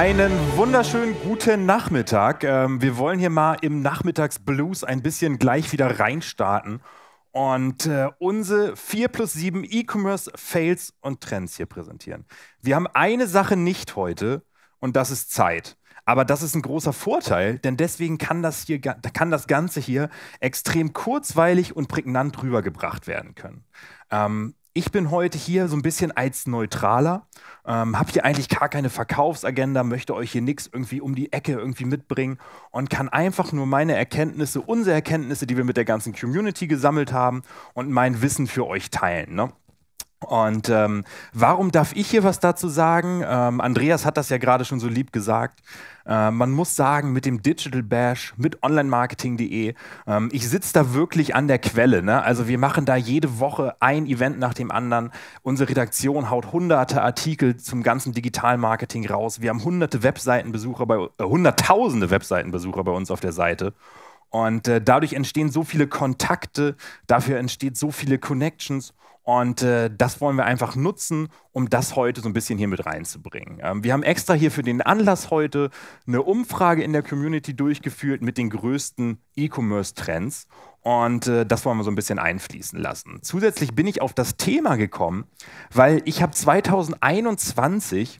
Einen wunderschönen guten Nachmittag. Ähm, wir wollen hier mal im Nachmittagsblues ein bisschen gleich wieder reinstarten und äh, unsere 4 plus 7 E-Commerce Fails und Trends hier präsentieren. Wir haben eine Sache nicht heute und das ist Zeit. Aber das ist ein großer Vorteil, denn deswegen kann das, hier, kann das Ganze hier extrem kurzweilig und prägnant rübergebracht werden können. Ähm, ich bin heute hier so ein bisschen als Neutraler, ähm, habe hier eigentlich gar keine Verkaufsagenda, möchte euch hier nichts irgendwie um die Ecke irgendwie mitbringen und kann einfach nur meine Erkenntnisse, unsere Erkenntnisse, die wir mit der ganzen Community gesammelt haben und mein Wissen für euch teilen. Ne? Und ähm, warum darf ich hier was dazu sagen? Ähm, Andreas hat das ja gerade schon so lieb gesagt. Äh, man muss sagen, mit dem Digital Bash, mit onlinemarketing.de, ähm, ich sitze da wirklich an der Quelle. Ne? Also wir machen da jede Woche ein Event nach dem anderen. Unsere Redaktion haut hunderte Artikel zum ganzen Digitalmarketing raus. Wir haben hunderte Webseitenbesucher bei, äh, hunderttausende Webseitenbesucher bei uns auf der Seite. Und äh, dadurch entstehen so viele Kontakte, dafür entstehen so viele Connections und äh, das wollen wir einfach nutzen, um das heute so ein bisschen hier mit reinzubringen. Ähm, wir haben extra hier für den Anlass heute eine Umfrage in der Community durchgeführt mit den größten E-Commerce-Trends. Und äh, das wollen wir so ein bisschen einfließen lassen. Zusätzlich bin ich auf das Thema gekommen, weil ich habe 2021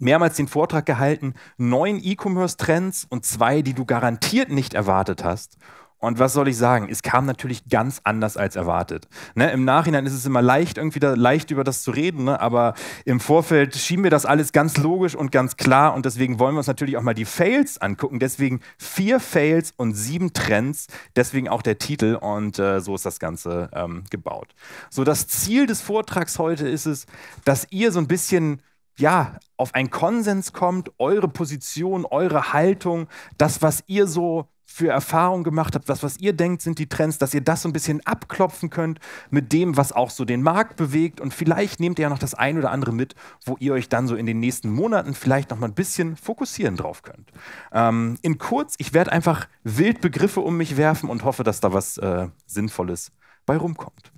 mehrmals den Vortrag gehalten, neun E-Commerce-Trends und zwei, die du garantiert nicht erwartet hast. Und was soll ich sagen? Es kam natürlich ganz anders als erwartet. Ne? Im Nachhinein ist es immer leicht, irgendwie da, leicht über das zu reden, ne? aber im Vorfeld schien mir das alles ganz logisch und ganz klar und deswegen wollen wir uns natürlich auch mal die Fails angucken. Deswegen vier Fails und sieben Trends, deswegen auch der Titel und äh, so ist das Ganze ähm, gebaut. So, das Ziel des Vortrags heute ist es, dass ihr so ein bisschen ja, auf einen Konsens kommt, eure Position, eure Haltung, das, was ihr so für Erfahrungen gemacht habt, was, was ihr denkt, sind die Trends, dass ihr das so ein bisschen abklopfen könnt mit dem, was auch so den Markt bewegt. Und vielleicht nehmt ihr ja noch das ein oder andere mit, wo ihr euch dann so in den nächsten Monaten vielleicht noch mal ein bisschen fokussieren drauf könnt. Ähm, in kurz, ich werde einfach wild Begriffe um mich werfen und hoffe, dass da was äh, Sinnvolles bei rumkommt.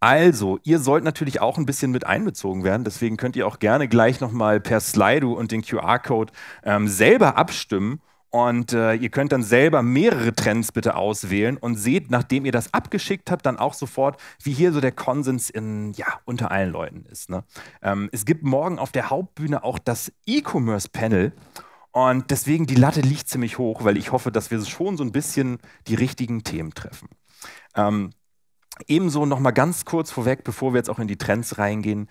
Also, ihr sollt natürlich auch ein bisschen mit einbezogen werden. Deswegen könnt ihr auch gerne gleich nochmal per Slido und den QR-Code ähm, selber abstimmen und äh, ihr könnt dann selber mehrere Trends bitte auswählen und seht, nachdem ihr das abgeschickt habt, dann auch sofort, wie hier so der Konsens in, ja, unter allen Leuten ist. Ne? Ähm, es gibt morgen auf der Hauptbühne auch das E-Commerce-Panel. Und deswegen die Latte liegt ziemlich hoch, weil ich hoffe, dass wir schon so ein bisschen die richtigen Themen treffen. Ähm, ebenso nochmal ganz kurz vorweg, bevor wir jetzt auch in die Trends reingehen.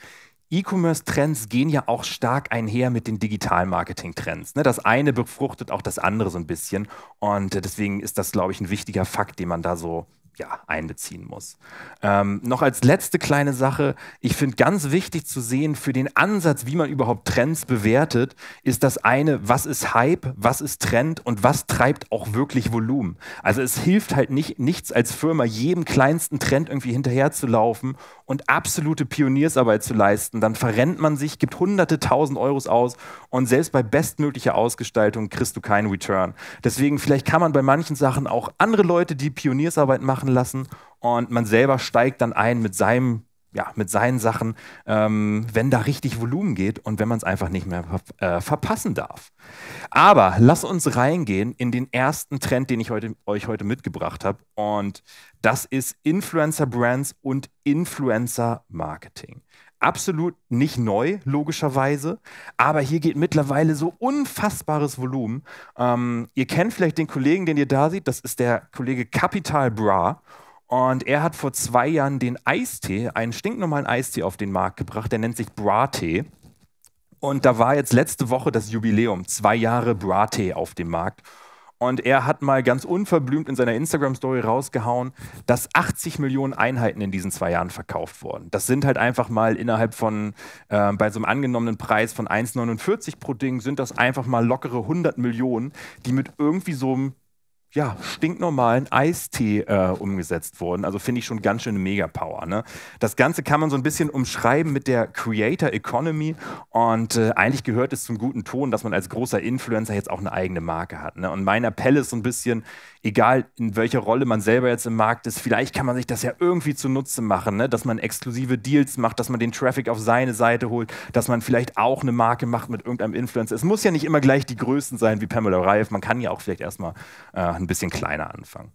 E-Commerce-Trends gehen ja auch stark einher mit den Digital-Marketing-Trends. Ne? Das eine befruchtet auch das andere so ein bisschen. Und äh, deswegen ist das, glaube ich, ein wichtiger Fakt, den man da so ja, einbeziehen muss. Ähm, noch als letzte kleine Sache, ich finde ganz wichtig zu sehen für den Ansatz, wie man überhaupt Trends bewertet, ist das eine, was ist Hype, was ist Trend und was treibt auch wirklich Volumen. Also es hilft halt nicht, nichts als Firma, jedem kleinsten Trend irgendwie hinterherzulaufen und absolute Pioniersarbeit zu leisten. Dann verrennt man sich, gibt hunderte tausend Euros aus und selbst bei bestmöglicher Ausgestaltung kriegst du keinen Return. Deswegen vielleicht kann man bei manchen Sachen auch andere Leute, die Pioniersarbeit machen, machen lassen und man selber steigt dann ein mit seinem ja, mit seinen Sachen, ähm, wenn da richtig Volumen geht und wenn man es einfach nicht mehr ver äh, verpassen darf. Aber lass uns reingehen in den ersten Trend, den ich heute, euch heute mitgebracht habe. Und das ist Influencer Brands und Influencer Marketing absolut nicht neu, logischerweise. Aber hier geht mittlerweile so unfassbares Volumen. Ähm, ihr kennt vielleicht den Kollegen, den ihr da seht. Das ist der Kollege Capital Bra. Und er hat vor zwei Jahren den Eistee, einen stinknormalen Eistee auf den Markt gebracht. Der nennt sich Bra-Tee. Und da war jetzt letzte Woche das Jubiläum, zwei Jahre Bra-Tee auf dem Markt. Und er hat mal ganz unverblümt in seiner Instagram-Story rausgehauen, dass 80 Millionen Einheiten in diesen zwei Jahren verkauft wurden. Das sind halt einfach mal innerhalb von, äh, bei so einem angenommenen Preis von 1,49 pro Ding, sind das einfach mal lockere 100 Millionen, die mit irgendwie so einem ja, stinknormalen Eistee äh, umgesetzt wurden. Also finde ich schon ganz schön Megapower. Ne? Das Ganze kann man so ein bisschen umschreiben mit der Creator Economy und äh, eigentlich gehört es zum guten Ton, dass man als großer Influencer jetzt auch eine eigene Marke hat. Ne? Und mein Appell ist so ein bisschen, egal in welcher Rolle man selber jetzt im Markt ist, vielleicht kann man sich das ja irgendwie zunutze machen, ne? dass man exklusive Deals macht, dass man den Traffic auf seine Seite holt, dass man vielleicht auch eine Marke macht mit irgendeinem Influencer. Es muss ja nicht immer gleich die Größten sein wie Pamela Reif, man kann ja auch vielleicht erstmal äh, ein bisschen kleiner anfangen.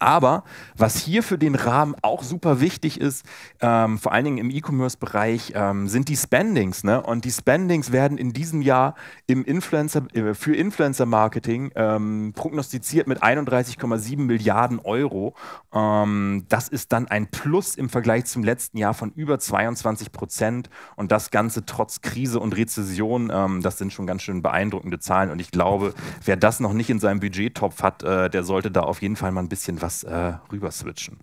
Aber was hier für den Rahmen auch super wichtig ist, ähm, vor allen Dingen im E-Commerce-Bereich, ähm, sind die Spendings. Ne? Und die Spendings werden in diesem Jahr im Influencer, äh, für Influencer-Marketing ähm, prognostiziert mit 31,7 Milliarden Euro. Ähm, das ist dann ein Plus im Vergleich zum letzten Jahr von über 22 Prozent. Und das Ganze trotz Krise und Rezession. Ähm, das sind schon ganz schön beeindruckende Zahlen. Und ich glaube, wer das noch nicht in seinem Budgettopf hat, äh, der sollte da auf jeden Fall mal ein bisschen bisschen was äh, rüber switchen.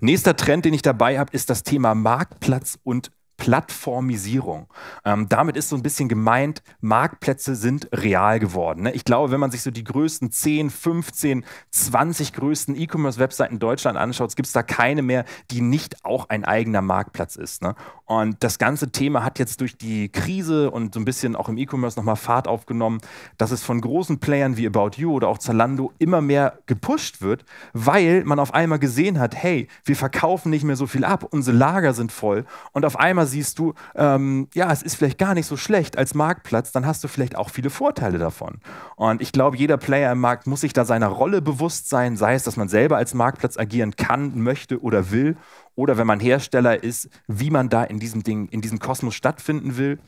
Nächster Trend, den ich dabei habe, ist das Thema Marktplatz und Plattformisierung. Ähm, damit ist so ein bisschen gemeint, Marktplätze sind real geworden. Ne? Ich glaube, wenn man sich so die größten 10, 15, 20 größten E-Commerce-Webseiten in Deutschland anschaut, gibt es da keine mehr, die nicht auch ein eigener Marktplatz ist. Ne? Und das ganze Thema hat jetzt durch die Krise und so ein bisschen auch im E-Commerce nochmal Fahrt aufgenommen, dass es von großen Playern wie About You oder auch Zalando immer mehr gepusht wird, weil man auf einmal gesehen hat, hey, wir verkaufen nicht mehr so viel ab, unsere Lager sind voll und auf einmal siehst du, ähm, ja, es ist vielleicht gar nicht so schlecht als Marktplatz, dann hast du vielleicht auch viele Vorteile davon. Und ich glaube, jeder Player im Markt muss sich da seiner Rolle bewusst sein, sei es, dass man selber als Marktplatz agieren kann, möchte oder will, oder wenn man Hersteller ist, wie man da in diesem Ding, in diesem Kosmos stattfinden will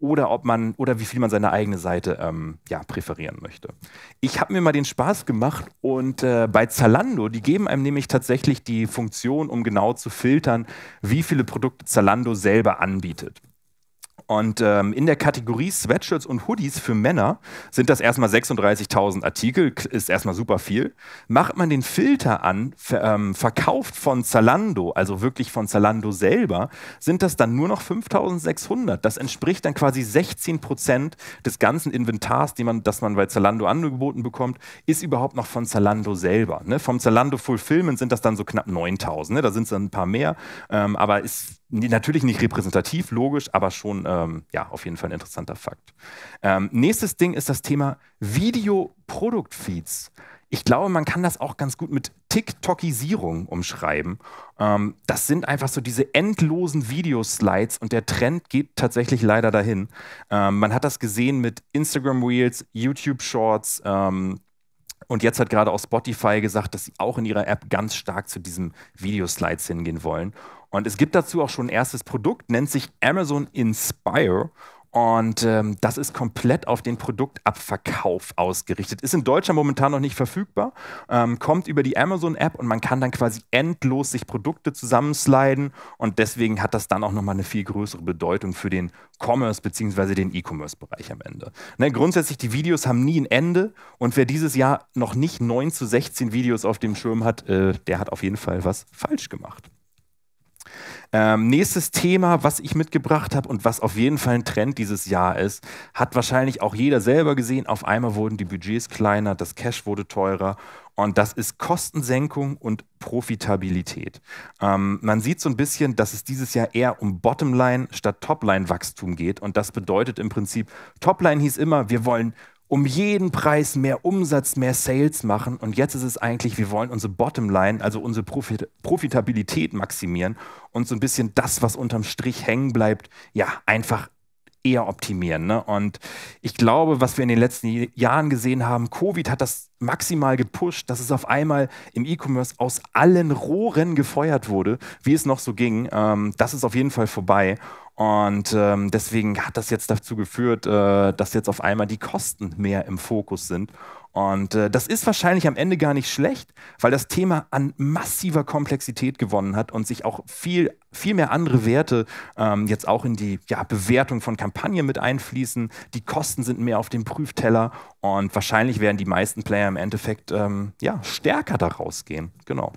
oder ob man oder wie viel man seine eigene Seite ähm, ja, präferieren möchte. Ich habe mir mal den Spaß gemacht und äh, bei Zalando, die geben einem nämlich tatsächlich die Funktion, um genau zu filtern, wie viele Produkte Zalando selber anbietet. Und ähm, in der Kategorie Sweatshirts und Hoodies für Männer sind das erstmal 36.000 Artikel, ist erstmal super viel. Macht man den Filter an, ver ähm, verkauft von Zalando, also wirklich von Zalando selber, sind das dann nur noch 5.600. Das entspricht dann quasi 16 Prozent des ganzen Inventars, die man, das man bei Zalando angeboten bekommt, ist überhaupt noch von Zalando selber. Ne? Vom Zalando Fulfillment sind das dann so knapp 9.000. Ne? Da sind es dann ein paar mehr, ähm, aber ist Natürlich nicht repräsentativ, logisch, aber schon ähm, ja, auf jeden Fall ein interessanter Fakt. Ähm, nächstes Ding ist das Thema Videoproduktfeeds. Ich glaube, man kann das auch ganz gut mit TikTokisierung umschreiben. Ähm, das sind einfach so diese endlosen Videoslides und der Trend geht tatsächlich leider dahin. Ähm, man hat das gesehen mit Instagram Reels, YouTube Shorts, ähm, und jetzt hat gerade auch Spotify gesagt, dass sie auch in ihrer App ganz stark zu diesen Videoslides hingehen wollen. Und es gibt dazu auch schon ein erstes Produkt, nennt sich Amazon Inspire. Und ähm, das ist komplett auf den Produktabverkauf ausgerichtet. Ist in Deutschland momentan noch nicht verfügbar, ähm, kommt über die Amazon-App und man kann dann quasi endlos sich Produkte zusammensliden. Und deswegen hat das dann auch nochmal eine viel größere Bedeutung für den Commerce bzw. den E-Commerce-Bereich am Ende. Ne, grundsätzlich, die Videos haben nie ein Ende. Und wer dieses Jahr noch nicht 9 zu 16 Videos auf dem Schirm hat, äh, der hat auf jeden Fall was falsch gemacht. Ähm, nächstes Thema, was ich mitgebracht habe und was auf jeden Fall ein Trend dieses Jahr ist, hat wahrscheinlich auch jeder selber gesehen. Auf einmal wurden die Budgets kleiner, das Cash wurde teurer und das ist Kostensenkung und Profitabilität. Ähm, man sieht so ein bisschen, dass es dieses Jahr eher um Bottomline statt Topline-Wachstum geht. Und das bedeutet im Prinzip, Topline hieß immer, wir wollen um jeden Preis mehr Umsatz, mehr Sales machen. Und jetzt ist es eigentlich, wir wollen unsere Bottomline, also unsere Profit Profitabilität maximieren und so ein bisschen das, was unterm Strich hängen bleibt, ja, einfach eher optimieren. Ne? Und ich glaube, was wir in den letzten Jahren gesehen haben, Covid hat das maximal gepusht, dass es auf einmal im E-Commerce aus allen Rohren gefeuert wurde, wie es noch so ging. Ähm, das ist auf jeden Fall vorbei. Und ähm, deswegen hat das jetzt dazu geführt, äh, dass jetzt auf einmal die Kosten mehr im Fokus sind. Und äh, das ist wahrscheinlich am Ende gar nicht schlecht, weil das Thema an massiver Komplexität gewonnen hat und sich auch viel, viel mehr andere Werte ähm, jetzt auch in die ja, Bewertung von Kampagnen mit einfließen. Die Kosten sind mehr auf dem Prüfteller und wahrscheinlich werden die meisten Player im Endeffekt ähm, ja, stärker daraus gehen. Genau.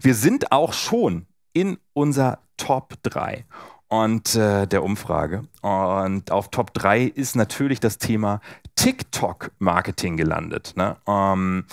Wir sind auch schon in unser Top 3 und äh, der Umfrage. Und auf Top 3 ist natürlich das Thema TikTok-Marketing gelandet. Ne? Ähm,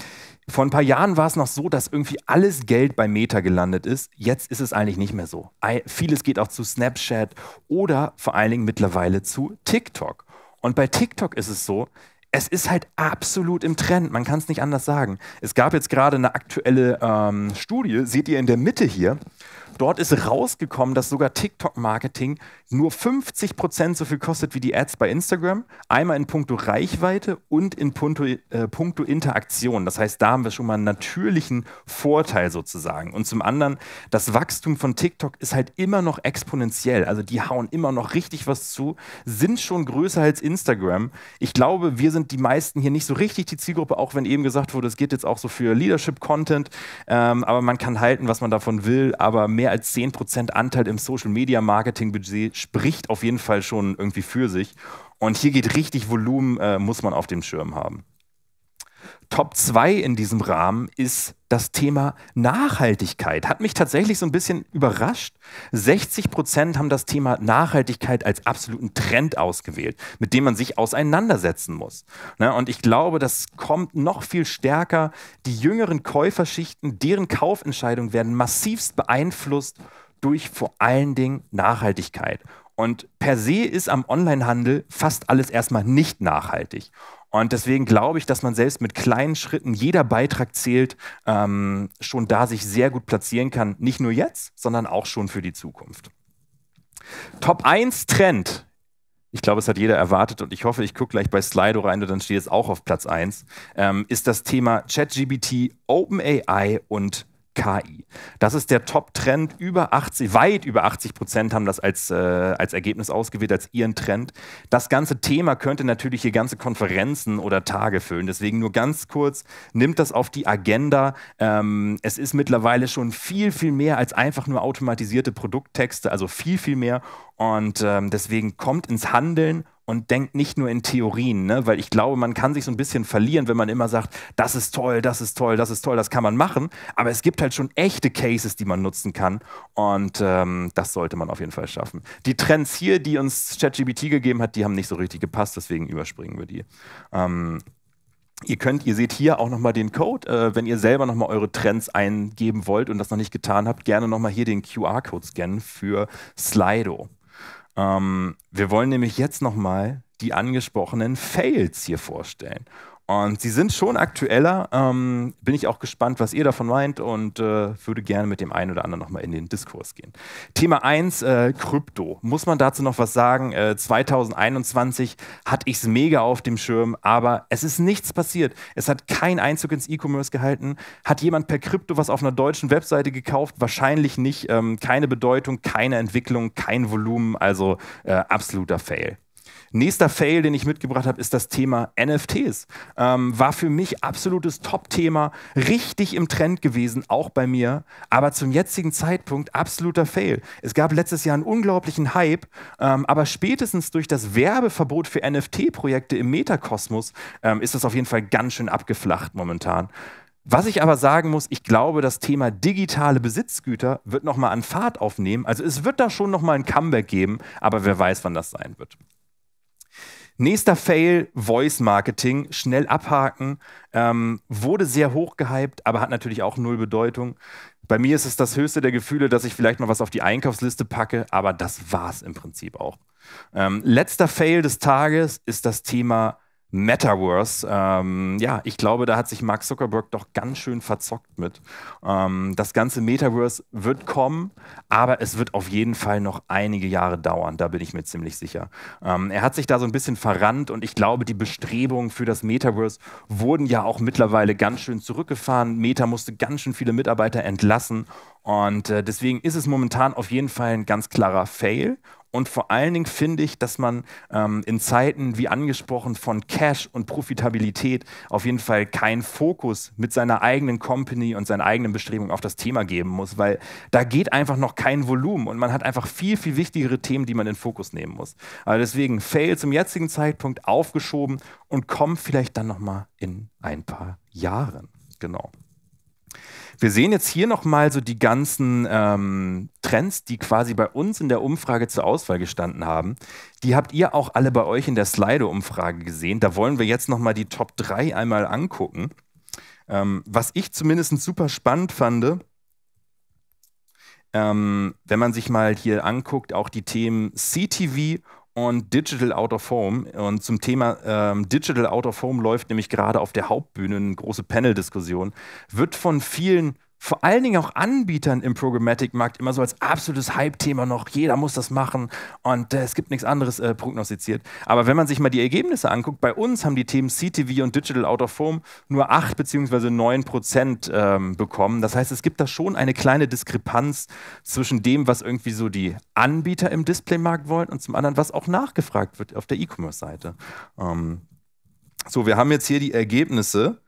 vor ein paar Jahren war es noch so, dass irgendwie alles Geld bei Meta gelandet ist. Jetzt ist es eigentlich nicht mehr so. Vieles geht auch zu Snapchat oder vor allen Dingen mittlerweile zu TikTok. Und bei TikTok ist es so, es ist halt absolut im Trend. Man kann es nicht anders sagen. Es gab jetzt gerade eine aktuelle ähm, Studie, seht ihr in der Mitte hier, Dort ist rausgekommen, dass sogar TikTok-Marketing nur 50 Prozent so viel kostet wie die Ads bei Instagram. Einmal in puncto Reichweite und in puncto, äh, puncto Interaktion. Das heißt, da haben wir schon mal einen natürlichen Vorteil sozusagen. Und zum anderen, das Wachstum von TikTok ist halt immer noch exponentiell. Also die hauen immer noch richtig was zu, sind schon größer als Instagram. Ich glaube, wir sind die meisten hier nicht so richtig die Zielgruppe, auch wenn eben gesagt wurde, es geht jetzt auch so für Leadership-Content. Ähm, aber man kann halten, was man davon will. Aber mehr mehr als 10% Anteil im Social Media Marketing Budget spricht auf jeden Fall schon irgendwie für sich. Und hier geht richtig Volumen, äh, muss man auf dem Schirm haben. Top 2 in diesem Rahmen ist das Thema Nachhaltigkeit. Hat mich tatsächlich so ein bisschen überrascht. 60 Prozent haben das Thema Nachhaltigkeit als absoluten Trend ausgewählt, mit dem man sich auseinandersetzen muss. Ne, und ich glaube, das kommt noch viel stärker. Die jüngeren Käuferschichten, deren Kaufentscheidungen werden massivst beeinflusst durch vor allen Dingen Nachhaltigkeit. Und per se ist am Onlinehandel fast alles erstmal nicht nachhaltig. Und deswegen glaube ich, dass man selbst mit kleinen Schritten, jeder Beitrag zählt, ähm, schon da sich sehr gut platzieren kann. Nicht nur jetzt, sondern auch schon für die Zukunft. Top 1 Trend. Ich glaube, es hat jeder erwartet und ich hoffe, ich gucke gleich bei Slido rein und dann steht es auch auf Platz 1. Ähm, ist das Thema ChatGBT, OpenAI und KI. Das ist der Top-Trend. Über 80, weit über 80 Prozent haben das als, äh, als Ergebnis ausgewählt, als ihren Trend. Das ganze Thema könnte natürlich hier ganze Konferenzen oder Tage füllen. Deswegen nur ganz kurz, nimmt das auf die Agenda. Ähm, es ist mittlerweile schon viel, viel mehr als einfach nur automatisierte Produkttexte, also viel, viel mehr. Und ähm, deswegen kommt ins Handeln und denkt nicht nur in Theorien, ne? weil ich glaube, man kann sich so ein bisschen verlieren, wenn man immer sagt, das ist toll, das ist toll, das ist toll, das kann man machen. Aber es gibt halt schon echte Cases, die man nutzen kann und ähm, das sollte man auf jeden Fall schaffen. Die Trends hier, die uns ChatGBT gegeben hat, die haben nicht so richtig gepasst, deswegen überspringen wir die. Ähm, Ihr könnt, ihr seht hier auch nochmal den Code, äh, wenn ihr selber nochmal eure Trends eingeben wollt und das noch nicht getan habt, gerne nochmal hier den QR-Code scannen für Slido. Ähm, wir wollen nämlich jetzt nochmal die angesprochenen Fails hier vorstellen. Und sie sind schon aktueller. Ähm, bin ich auch gespannt, was ihr davon meint und äh, würde gerne mit dem einen oder anderen nochmal in den Diskurs gehen. Thema 1, äh, Krypto. Muss man dazu noch was sagen? Äh, 2021 hatte ich es mega auf dem Schirm, aber es ist nichts passiert. Es hat keinen Einzug ins E-Commerce gehalten. Hat jemand per Krypto was auf einer deutschen Webseite gekauft? Wahrscheinlich nicht. Ähm, keine Bedeutung, keine Entwicklung, kein Volumen. Also äh, absoluter Fail. Nächster Fail, den ich mitgebracht habe, ist das Thema NFTs. Ähm, war für mich absolutes Top-Thema, richtig im Trend gewesen, auch bei mir, aber zum jetzigen Zeitpunkt absoluter Fail. Es gab letztes Jahr einen unglaublichen Hype, ähm, aber spätestens durch das Werbeverbot für NFT-Projekte im Metakosmos ähm, ist das auf jeden Fall ganz schön abgeflacht momentan. Was ich aber sagen muss, ich glaube, das Thema digitale Besitzgüter wird nochmal an Fahrt aufnehmen. Also es wird da schon nochmal ein Comeback geben, aber wer weiß, wann das sein wird. Nächster Fail, Voice Marketing, schnell abhaken, ähm, wurde sehr hoch gehypt, aber hat natürlich auch null Bedeutung. Bei mir ist es das höchste der Gefühle, dass ich vielleicht mal was auf die Einkaufsliste packe, aber das war's im Prinzip auch. Ähm, letzter Fail des Tages ist das Thema Metaverse. Ähm, ja, ich glaube, da hat sich Mark Zuckerberg doch ganz schön verzockt mit. Ähm, das ganze Metaverse wird kommen, aber es wird auf jeden Fall noch einige Jahre dauern, da bin ich mir ziemlich sicher. Ähm, er hat sich da so ein bisschen verrannt und ich glaube, die Bestrebungen für das Metaverse wurden ja auch mittlerweile ganz schön zurückgefahren. Meta musste ganz schön viele Mitarbeiter entlassen und äh, deswegen ist es momentan auf jeden Fall ein ganz klarer Fail. Und vor allen Dingen finde ich, dass man ähm, in Zeiten, wie angesprochen, von Cash und Profitabilität auf jeden Fall keinen Fokus mit seiner eigenen Company und seinen eigenen Bestrebungen auf das Thema geben muss, weil da geht einfach noch kein Volumen und man hat einfach viel, viel wichtigere Themen, die man in den Fokus nehmen muss. Also deswegen Fail zum jetzigen Zeitpunkt aufgeschoben und kommen vielleicht dann nochmal in ein paar Jahren. Genau. Wir sehen jetzt hier nochmal so die ganzen ähm, Trends, die quasi bei uns in der Umfrage zur Auswahl gestanden haben. Die habt ihr auch alle bei euch in der Slido-Umfrage gesehen. Da wollen wir jetzt nochmal die Top 3 einmal angucken. Ähm, was ich zumindest super spannend fand, ähm, wenn man sich mal hier anguckt, auch die Themen CTV und Digital Out of Foam. Und zum Thema ähm, Digital of Foam läuft nämlich gerade auf der Hauptbühne eine große Panel-Diskussion. Wird von vielen vor allen Dingen auch Anbietern im Programmatic-Markt immer so als absolutes Hype-Thema noch, jeder muss das machen und äh, es gibt nichts anderes äh, prognostiziert. Aber wenn man sich mal die Ergebnisse anguckt, bei uns haben die Themen CTV und Digital Out of Home nur 8 bzw. 9 Prozent ähm, bekommen. Das heißt, es gibt da schon eine kleine Diskrepanz zwischen dem, was irgendwie so die Anbieter im Display-Markt wollen und zum anderen, was auch nachgefragt wird auf der E-Commerce-Seite. Ähm, so, wir haben jetzt hier die Ergebnisse.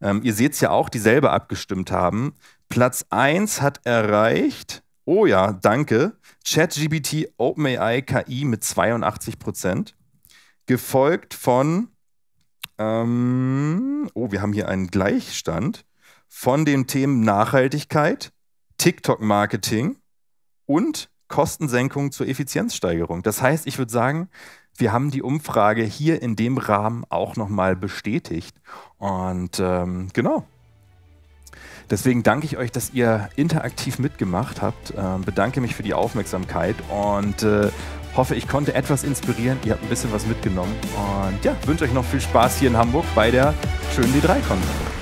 Ähm, ihr seht es ja auch, die selber abgestimmt haben. Platz 1 hat erreicht, oh ja, danke, ChatGBT OpenAI KI mit 82 Prozent, gefolgt von, ähm, oh, wir haben hier einen Gleichstand, von den Themen Nachhaltigkeit, TikTok-Marketing und Kostensenkung zur Effizienzsteigerung. Das heißt, ich würde sagen, wir haben die Umfrage hier in dem Rahmen auch nochmal bestätigt. Und ähm, genau. Deswegen danke ich euch, dass ihr interaktiv mitgemacht habt. Ähm, bedanke mich für die Aufmerksamkeit und äh, hoffe, ich konnte etwas inspirieren. Ihr habt ein bisschen was mitgenommen. Und ja, wünsche euch noch viel Spaß hier in Hamburg bei der schönen D3-Konferenz.